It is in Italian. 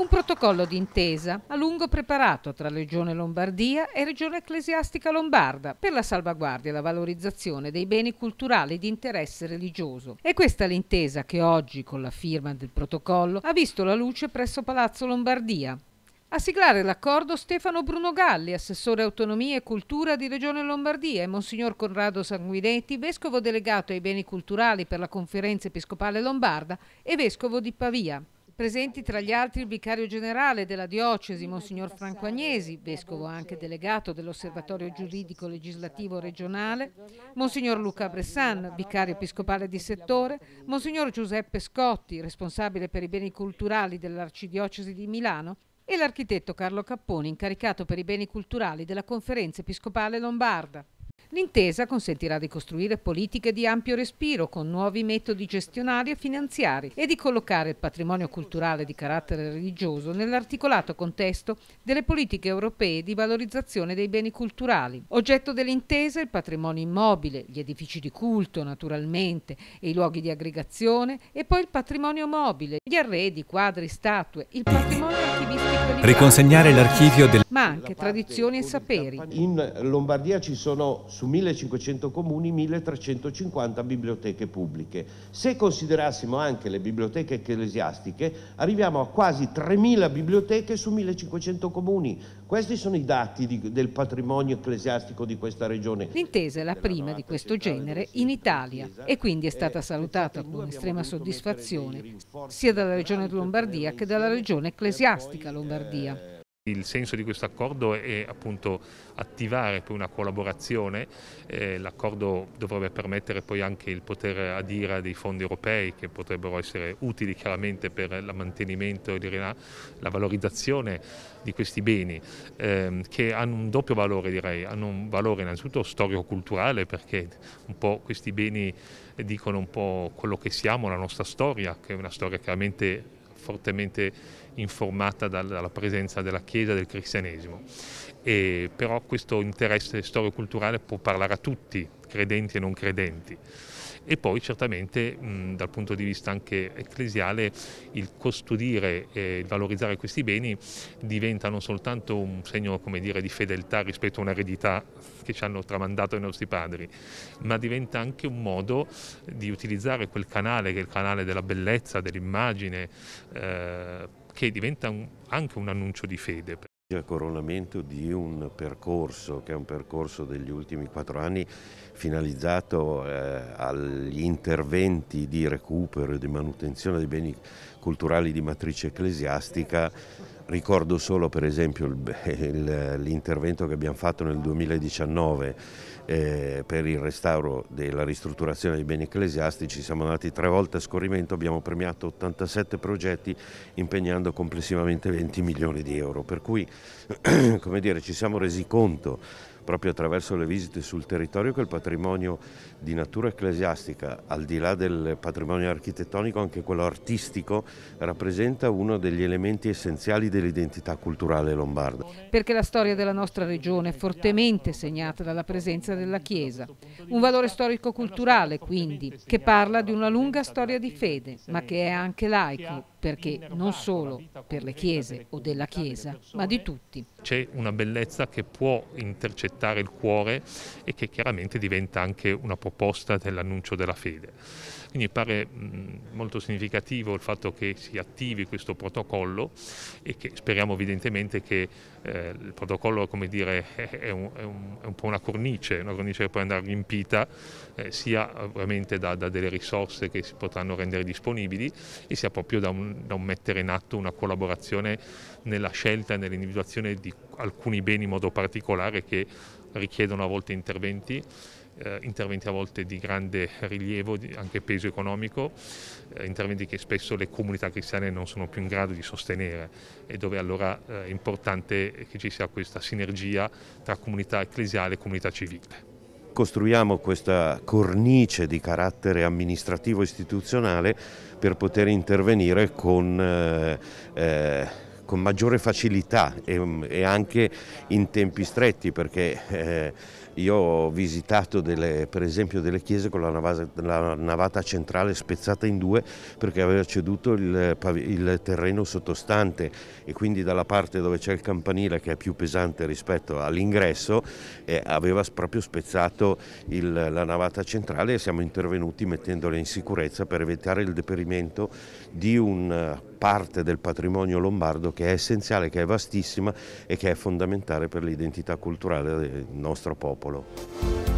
Un protocollo d'intesa a lungo preparato tra Regione Lombardia e Regione Ecclesiastica Lombarda per la salvaguardia e la valorizzazione dei beni culturali di interesse religioso. E questa è l'intesa che oggi, con la firma del protocollo, ha visto la luce presso Palazzo Lombardia. A siglare l'accordo Stefano Bruno Galli, assessore autonomia e cultura di Regione Lombardia e Monsignor Conrado Sanguinetti, vescovo delegato ai beni culturali per la Conferenza Episcopale Lombarda e vescovo di Pavia. Presenti tra gli altri il vicario generale della diocesi, Monsignor Franco Agnesi, eh, vescovo anche delegato dell'Osservatorio Giuridico Legislativo Regionale, Monsignor Luca Bressan, vicario episcopale di settore, Monsignor Giuseppe Scotti, responsabile per i beni culturali dell'Arcidiocesi di Milano, e l'architetto Carlo Capponi, incaricato per i beni culturali della Conferenza Episcopale Lombarda. L'intesa consentirà di costruire politiche di ampio respiro con nuovi metodi gestionali e finanziari e di collocare il patrimonio culturale di carattere religioso nell'articolato contesto delle politiche europee di valorizzazione dei beni culturali. Oggetto dell'intesa il patrimonio immobile, gli edifici di culto naturalmente e i luoghi di aggregazione e poi il patrimonio mobile, gli arredi, quadri, statue, il patrimonio archivistico riconsegnare l'archivio del... Ma anche tradizioni e saperi. In Lombardia ci sono su 1500 comuni 1350 biblioteche pubbliche. Se considerassimo anche le biblioteche ecclesiastiche, arriviamo a quasi 3000 biblioteche su 1500 comuni. Questi sono i dati di, del patrimonio ecclesiastico di questa regione. L'intesa è la prima di questo genere in Italia e quindi è stata salutata con estrema soddisfazione sia dalla regione Lombardia che dalla regione ecclesiastica Lombardia. Lombardia. Eh, il senso di questo accordo è appunto attivare poi una collaborazione, eh, l'accordo dovrebbe permettere poi anche il poter adire a dei fondi europei che potrebbero essere utili chiaramente per il mantenimento e la, valorizzazione di questi beni ehm, che hanno un doppio valore direi, hanno un valore innanzitutto storico-culturale perché un po' questi beni dicono un po' quello che siamo, la nostra storia, che è una storia chiaramente fortemente informata dalla presenza della Chiesa e del cristianesimo. E però questo interesse storico-culturale può parlare a tutti, credenti e non credenti e poi certamente mh, dal punto di vista anche ecclesiale il custodire e il valorizzare questi beni diventa non soltanto un segno dire, di fedeltà rispetto a un'eredità che ci hanno tramandato i nostri padri, ma diventa anche un modo di utilizzare quel canale che è il canale della bellezza, dell'immagine, eh, che diventa un, anche un annuncio di fede. Il coronamento di un percorso che è un percorso degli ultimi quattro anni finalizzato eh, agli interventi di recupero e di manutenzione dei beni culturali di matrice ecclesiastica Ricordo solo per esempio l'intervento che abbiamo fatto nel 2019 eh, per il restauro della ristrutturazione dei beni ecclesiastici, siamo andati tre volte a scorrimento, abbiamo premiato 87 progetti impegnando complessivamente 20 milioni di euro, per cui dire, ci siamo resi conto proprio attraverso le visite sul territorio che il patrimonio di natura ecclesiastica, al di là del patrimonio architettonico, anche quello artistico, rappresenta uno degli elementi essenziali dell'identità culturale lombarda. Perché la storia della nostra regione è fortemente segnata dalla presenza della Chiesa, un valore storico-culturale quindi, che parla di una lunga storia di fede, ma che è anche laico perché non solo per le chiese o della Chiesa, ma di tutti. C'è una bellezza che può intercettare il cuore e che chiaramente diventa anche una proposta dell'annuncio della fede. Quindi pare mm, molto significativo il fatto che si attivi questo protocollo e che speriamo evidentemente che eh, il protocollo dire, è, un, è, un, è, un, po' una cornice, una cornice che può andare riempita eh, sia eh, ovviamente da, da delle risorse che si potranno rendere disponibili e sia proprio da un non, non mettere in atto una collaborazione nella scelta e nell'individuazione di alcuni beni in modo particolare che richiedono a volte interventi eh, interventi a volte di grande rilievo, di anche peso economico, eh, interventi che spesso le comunità cristiane non sono più in grado di sostenere e dove allora eh, è importante che ci sia questa sinergia tra comunità ecclesiale e comunità civile costruiamo questa cornice di carattere amministrativo istituzionale per poter intervenire con eh, eh con maggiore facilità e, mm, e anche in tempi stretti perché eh, io ho visitato delle, per esempio delle chiese con la navata, la navata, centrale spezzata in due perché aveva ceduto il, il terreno sottostante e quindi dalla parte dove c'è il campanile che è più pesante rispetto all'ingresso eh, aveva proprio spezzato il, la navata centrale e siamo intervenuti mettendola in sicurezza per evitare il deperimento di un parte del patrimonio lombardo che è essenziale, che è vastissima e che è fondamentale per l'identità culturale del nostro popolo.